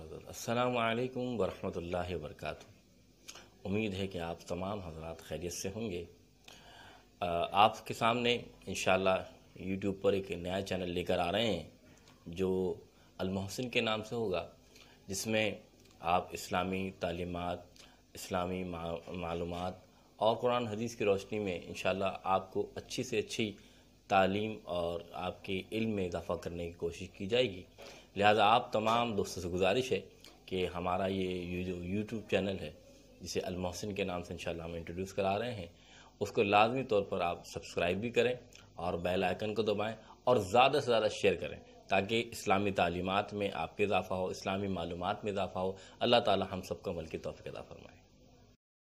नाजर असलकम वरहमल वर्क उम्मीद है कि आप तमाम हजरात खैरियत से होंगे आपके सामने इन यूट्यूब पर एक नया चैनल लेकर आ रहे हैं जो अलमोहसिन के नाम से होगा जिसमें आप इस्लामी तालीमत इस्लामी मालूम और कुरान हदीस की रोशनी में इन आपको अच्छी से अच्छी तालीम और आपके इल्म में इजाफा करने की कोशिश की जाएगी लिहाजा आप तमाम दोस्तों से गुजारिश है कि हमारा ये जो यूट्यूब चैनल है जिसे अलमोहसिन के नाम से इंशाल्लाह हम इंट्रोड्यूस करा रहे हैं उसको लाजमी तौर पर आप सब्सक्राइब भी करें और बेल आइकन को दबाएं और ज़्यादा से ज़्यादा शेयर करें ताकि इस्लामी तालीमत में आपके इजाफ़ा हो इस्लामी मालूम में इजाफ़ा हो अल्लाह ताली हम सबको मल्कि तोफ़ी अदा फरमाए